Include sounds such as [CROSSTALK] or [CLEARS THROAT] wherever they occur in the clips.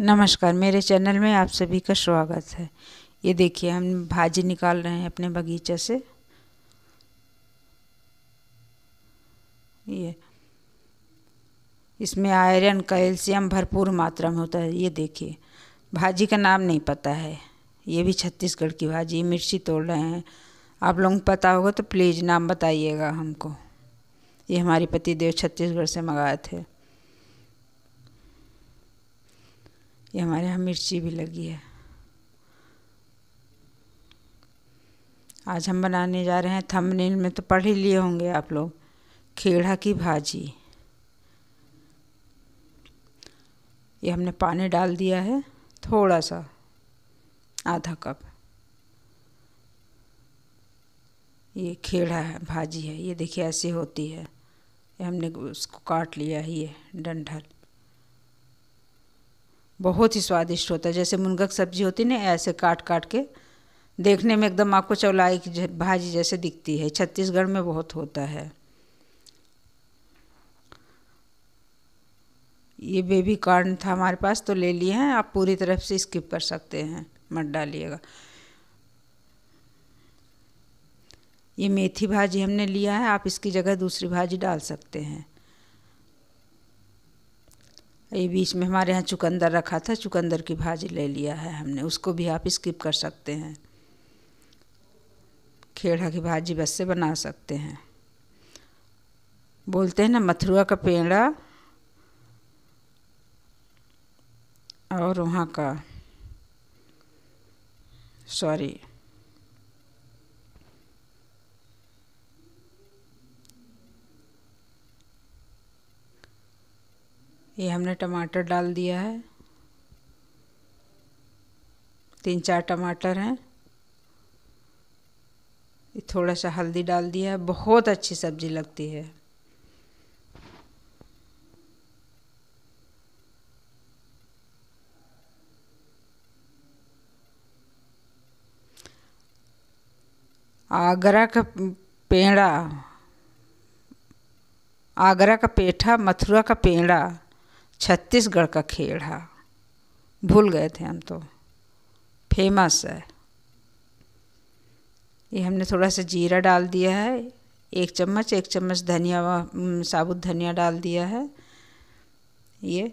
नमस्कार मेरे चैनल में आप सभी का स्वागत है ये देखिए हम भाजी निकाल रहे हैं अपने बगीचे से ये इसमें आयरन कैल्शियम भरपूर मात्रा में होता है ये देखिए भाजी का नाम नहीं पता है ये भी छत्तीसगढ़ की भाजी मिर्ची तोड़ रहे हैं आप लोगों को पता होगा तो प्लीज़ नाम बताइएगा हमको ये हमारे पति देव छत्तीसगढ़ से मंगाए थे ये हमारे यहाँ मिर्ची भी लगी है आज हम बनाने जा रहे हैं थंबनेल में तो पढ़ ही लिए होंगे आप लोग खेड़ा की भाजी ये हमने पानी डाल दिया है थोड़ा सा आधा कप ये खेड़ा है भाजी है ये देखिए ऐसी होती है ये हमने उसको काट लिया है ये डंठल बहुत ही स्वादिष्ट होता है जैसे मुनगक सब्जी होती है ना ऐसे काट काट के देखने में एकदम आपको चौलाई की भाजी जैसे दिखती है छत्तीसगढ़ में बहुत होता है ये बेबी कॉर्न था हमारे पास तो ले लिए हैं आप पूरी तरफ से स्किप कर सकते हैं मत डालिएगा ये मेथी भाजी हमने लिया है आप इसकी जगह दूसरी भाजी डाल सकते हैं ये बीच में हमारे यहाँ चुकंदर रखा था चुकंदर की भाजी ले लिया है हमने उसको भी आप स्किप कर सकते हैं खेड़ा की भाजी बस से बना सकते हैं बोलते हैं ना मथुरा का पेड़ा और वहाँ का सॉरी ये हमने टमाटर डाल दिया है तीन चार टमाटर हैं थोड़ा सा हल्दी डाल दिया है बहुत अच्छी सब्ज़ी लगती है आगरा का पेड़ा आगरा का पेठा मथुरा का पेड़ा छत्तीसगढ़ का है भूल गए थे हम तो फेमस है ये हमने थोड़ा सा जीरा डाल दिया है एक चम्मच एक चम्मच धनिया साबुत धनिया डाल दिया है ये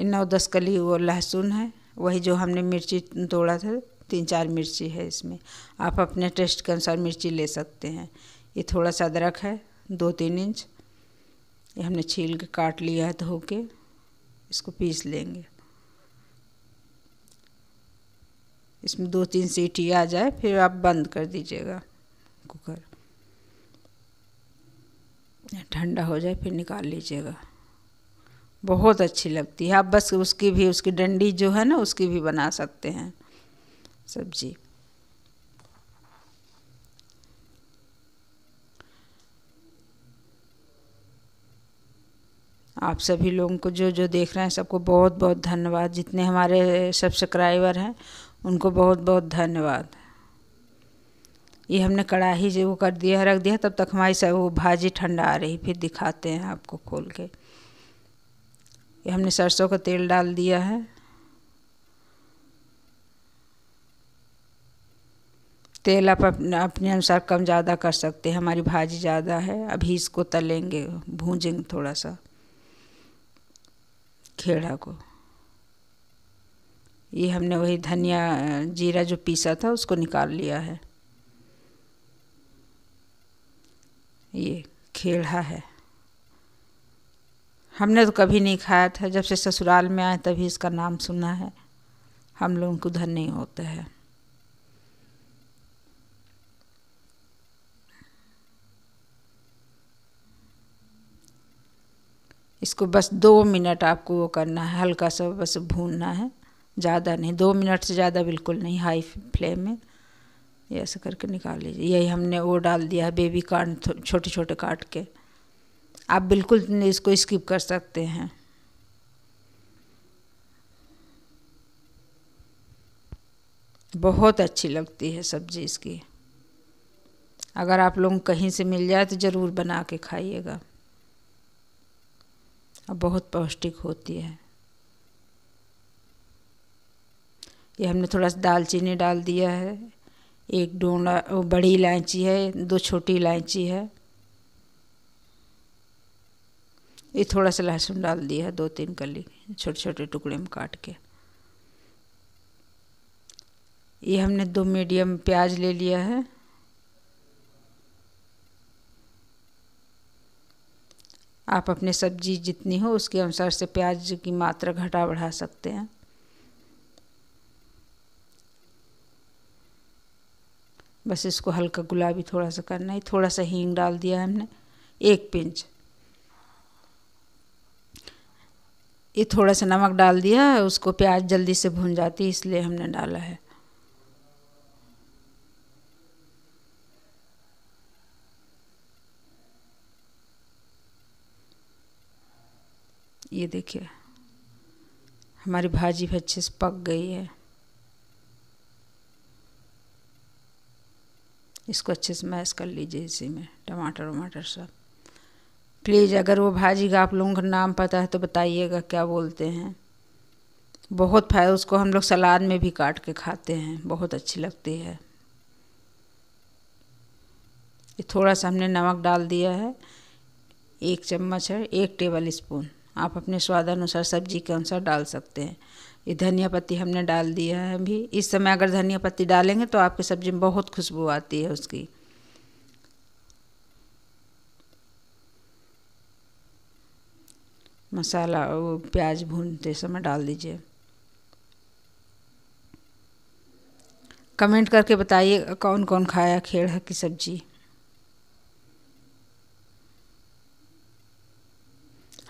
नौ दस कली वो लहसुन है वही जो हमने मिर्ची तोड़ा था तीन चार मिर्ची है इसमें आप अपने टेस्ट के अनुसार मिर्ची ले सकते हैं ये थोड़ा सा अदरक है दो तीन इंच ये हमने छील के काट लिया है धो के इसको पीस लेंगे इसमें दो तीन सीटी आ जाए फिर आप बंद कर दीजिएगा कुकर ठंडा हो जाए फिर निकाल लीजिएगा बहुत अच्छी लगती है आप बस उसकी भी उसकी डंडी जो है ना उसकी भी बना सकते हैं सब्जी आप सभी लोगों को जो जो देख रहे हैं सबको बहुत बहुत धन्यवाद जितने हमारे सब्सक्राइबर हैं उनको बहुत बहुत धन्यवाद ये हमने कढ़ाई जो कर दिया रख दिया तब तक हमारी सब वो भाजी ठंडा आ रही फिर दिखाते हैं आपको खोल के ये हमने सरसों का तेल डाल दिया है तेल आप अपने अपने अनुसार कम ज़्यादा कर सकते हैं हमारी भाजी ज़्यादा है अभी इसको तलेंगे भूजेंगे थोड़ा सा खेड़ा को ये हमने वही धनिया जीरा जो पीसा था उसको निकाल लिया है ये खेड़ा है हमने तो कभी नहीं खाया था जब से ससुराल में आए तभी इसका नाम सुना है हम लोगों को धन नहीं होता है इसको बस दो मिनट आपको वो करना है हल्का सा बस भूनना है ज़्यादा नहीं दो मिनट से ज़्यादा बिल्कुल नहीं हाई फ्लेम में ये ऐसे करके निकाल लीजिए यही हमने वो डाल दिया है बेबी कार्न छोटे छोटे काट के आप बिल्कुल इसको स्किप कर सकते हैं बहुत अच्छी लगती है सब्ज़ी इसकी अगर आप लोग कहीं से मिल जाए तो ज़रूर बना के खाइएगा और बहुत पौष्टिक होती है ये हमने थोड़ा सा दालचीनी डाल दिया है एक डोंडा बड़ी इलायची है दो छोटी इलायची है ये थोड़ा सा लहसुन डाल दिया है दो तीन कली छोटे छोटे टुकड़े में काट के ये हमने दो मीडियम प्याज ले लिया है आप अपने सब्जी जितनी हो उसके अनुसार से प्याज की मात्रा घटा बढ़ा सकते हैं बस इसको हल्का गुलाबी थोड़ा सा करना है थोड़ा सा हींग डाल दिया हमने एक पिंच ये थोड़ा सा नमक डाल दिया उसको प्याज जल्दी से भून जाती है इसलिए हमने डाला है ये देखिए हमारी भाजी भी अच्छे से पक गई है इसको अच्छे से मैश कर लीजिए इसी में टमाटर वमाटर सब प्लीज़ अगर वो भाजी का आप लोगों का नाम पता है तो बताइएगा क्या बोलते हैं बहुत फायदा उसको हम लोग सलाद में भी काट के खाते हैं बहुत अच्छी लगती है ये थोड़ा सा हमने नमक डाल दिया है एक चम्मच है एक टेबल स्पून आप अपने स्वाद अनुसार सब्जी के अनुसार डाल सकते हैं ये धनिया पत्ती हमने डाल दिया है अभी इस समय अगर धनिया पत्ती डालेंगे तो आपकी सब्ज़ी में बहुत खुशबू आती है उसकी मसाला वो प्याज भूनते समय डाल दीजिए कमेंट करके बताइए कौन कौन खाया खेड़ की सब्ज़ी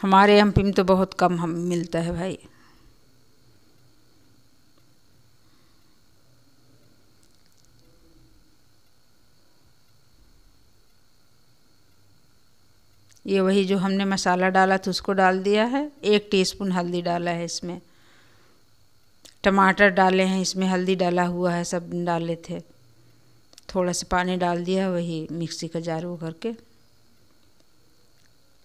हमारे पी में तो बहुत कम हम मिलता है भाई ये वही जो हमने मसाला डाला था तो उसको डाल दिया है एक टीस्पून हल्दी डाला है इसमें टमाटर डाले हैं इसमें हल्दी डाला हुआ है सब डाले थे थोड़ा सा पानी डाल दिया वही मिक्सी का जार वो करके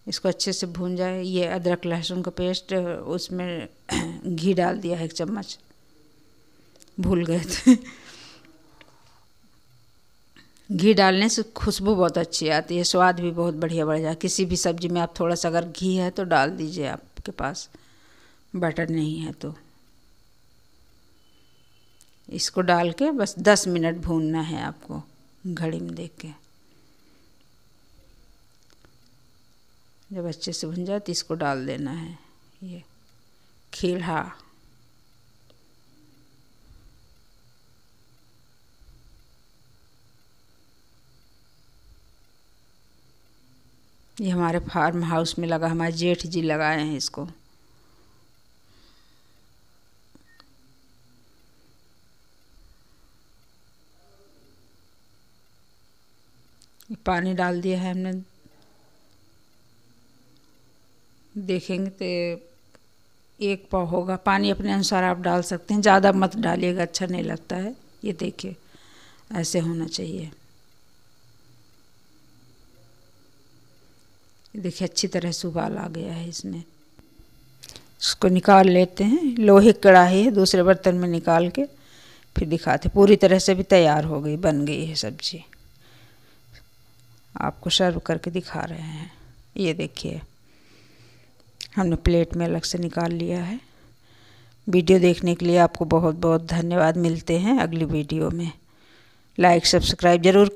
इसको अच्छे से भून जाए ये अदरक लहसुन का पेस्ट उसमें [CLEARS THROAT] घी डाल दिया है एक चम्मच भूल गए थे घी डालने से खुशबू बहुत अच्छी आती है स्वाद भी बहुत बढ़िया बढ़ जाए किसी भी सब्ज़ी में आप थोड़ा सा अगर घी है तो डाल दीजिए आपके पास बटर नहीं है तो इसको डाल के बस दस मिनट भूनना है आपको घड़ी में देख के जब अच्छे से भुन जाए तो इसको डाल देना है ये खीड़ा ये हमारे फार्म हाउस में लगा हमारे जेठ जी लगाए हैं इसको पानी डाल दिया है हमने देखेंगे तो एक पाव होगा पानी अपने अनुसार आप डाल सकते हैं ज़्यादा मत डालिएगा अच्छा नहीं लगता है ये देखिए ऐसे होना चाहिए देखिए अच्छी तरह से उबाल आ गया है इसमें इसको निकाल लेते हैं लोहे कड़ाही है दूसरे बर्तन में निकाल के फिर दिखाते पूरी तरह से भी तैयार हो गई बन गई है सब्जी आपको सर्व करके दिखा रहे हैं ये देखिए हमने प्लेट में अलग से निकाल लिया है वीडियो देखने के लिए आपको बहुत बहुत धन्यवाद मिलते हैं अगली वीडियो में लाइक सब्सक्राइब ज़रूर